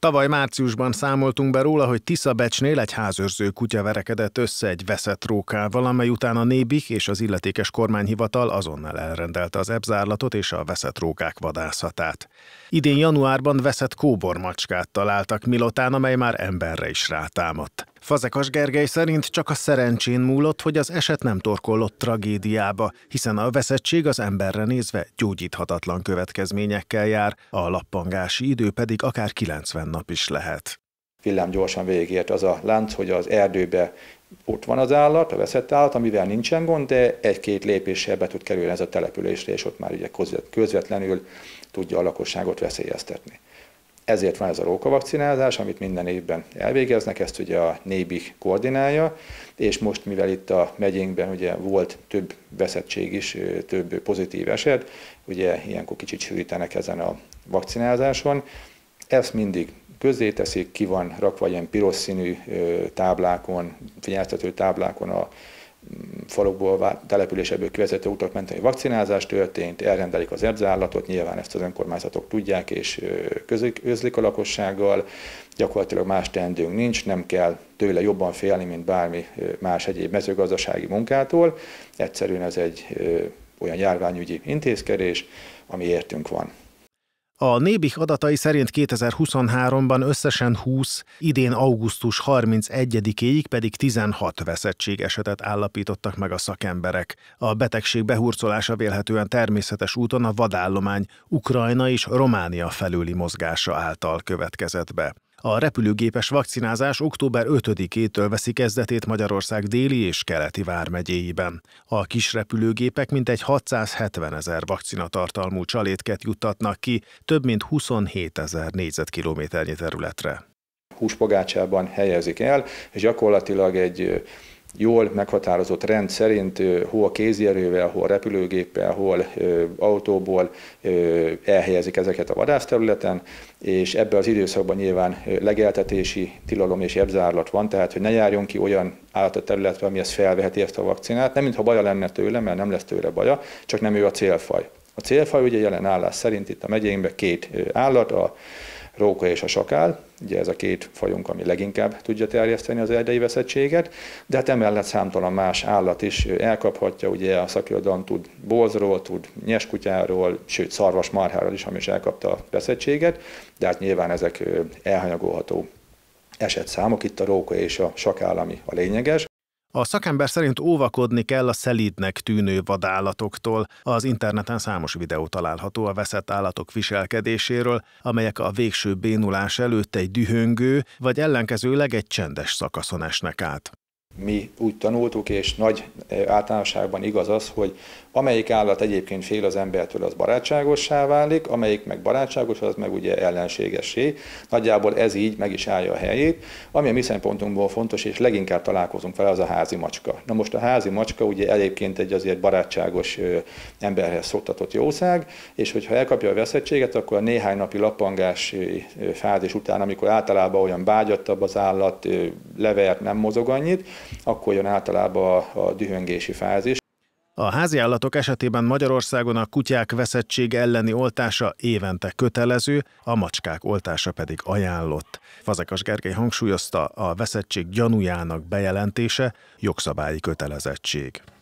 Tavaly márciusban számoltunk be róla, hogy Tiszabecsnél egy házőrző kutya verekedett össze egy veszett rókával, amely után a Nébik és az illetékes kormányhivatal azonnal elrendelte az ebzárlatot és a veszett rókák vadászatát. Idén januárban veszett kóbormacskát találtak Milotán, amely már emberre is rátámadt. Fazekas Gergely szerint csak a szerencsén múlott, hogy az eset nem torkollott tragédiába, hiszen a veszettség az emberre nézve gyógyíthatatlan következményekkel jár, a lappangási idő pedig akár 90 nap is lehet. Villám gyorsan végért az a lánc, hogy az erdőbe ott van az állat, a veszett állat, amivel nincsen gond, de egy-két lépéssel be tud kerülni ez a településre, és ott már ugye közvetlenül tudja a lakosságot veszélyeztetni. Ezért van ez a rókavakcinázás, amit minden évben elvégeznek, ezt ugye a Nébi koordinálja, és most, mivel itt a megyénkben ugye volt több veszettség is, több pozitív eset, ugye ilyenkor kicsit sűrítenek ezen a vakcinázáson, ezt mindig közzéteszik, ki van rakva ilyen piros színű táblákon, figyelmeztető táblákon a falokból, településekből kivezető utak mentén vakcinázás történt, elrendelik az erdzállatot, nyilván ezt az önkormányzatok tudják és közlik a lakossággal, gyakorlatilag más teendőnk nincs, nem kell tőle jobban félni, mint bármi más egyéb mezőgazdasági munkától. Egyszerűen ez egy olyan járványügyi intézkedés, ami értünk van. A Nébih adatai szerint 2023-ban összesen 20, idén augusztus 31 éig pedig 16 veszettség esetet állapítottak meg a szakemberek. A betegség behurcolása vélhetően természetes úton a vadállomány Ukrajna és Románia felőli mozgása által következett be. A repülőgépes vakcinázás október 5-től veszi kezdetét Magyarország déli és keleti vármegyéiben. A kis repülőgépek mintegy 670 ezer vakcinatartalmú csalétket juttatnak ki több mint 27 ezer négyzetkilométernyi területre. Húspogácsában helyezik el, és gyakorlatilag egy jól meghatározott rend szerint hol kézierővel, hol repülőgéppel, hol autóból elhelyezik ezeket a vadászterületen, és ebbe az időszakban nyilván legeltetési tilalom és ebzárlat van, tehát hogy ne járjon ki olyan állat a területre, ezt felveheti ezt a vakcinát, nem mintha baja lenne tőle, mert nem lesz tőle baja, csak nem ő a célfaj. A célfaj ugye jelen állás szerint itt a megyénkben két állat, a róka és a sakál, ugye ez a két fajunk, ami leginkább tudja terjeszteni az erdei veszettséget, de hát emellett számtalan más állat is elkaphatja, ugye a szakirodalom tud bolzról, tud nyeskutyáról, sőt szarvas marháról is, ami is elkapta a veszettséget, de hát nyilván ezek elhanyagolható esetszámok, itt a róka és a sakál, ami a lényeges, a szakember szerint óvakodni kell a szelídnek tűnő vadállatoktól. Az interneten számos videó található a veszett állatok viselkedéséről, amelyek a végső bénulás előtt egy dühöngő, vagy ellenkezőleg egy csendes szakaszon esnek át mi úgy tanultuk, és nagy általánosságban igaz az, hogy amelyik állat egyébként fél az embertől, az barátságossá válik, amelyik meg barátságos, az meg ugye ellenségessé. Nagyjából ez így meg is állja a helyét. Ami a mi szempontunkból fontos, és leginkább találkozunk vele, az a házi macska. Na most a házi macska ugye egyébként egy azért barátságos emberhez szoktatott jószág, és hogyha elkapja a veszettséget, akkor a néhány napi lappangás fázis után, amikor általában olyan bágyattabb az állat, levert, nem mozog annyit, akkor jön általában a, a dühöngési fázis. A háziállatok esetében Magyarországon a kutyák veszettség elleni oltása évente kötelező, a macskák oltása pedig ajánlott. Fazekas Gergely hangsúlyozta, a veszettség gyanújának bejelentése jogszabályi kötelezettség.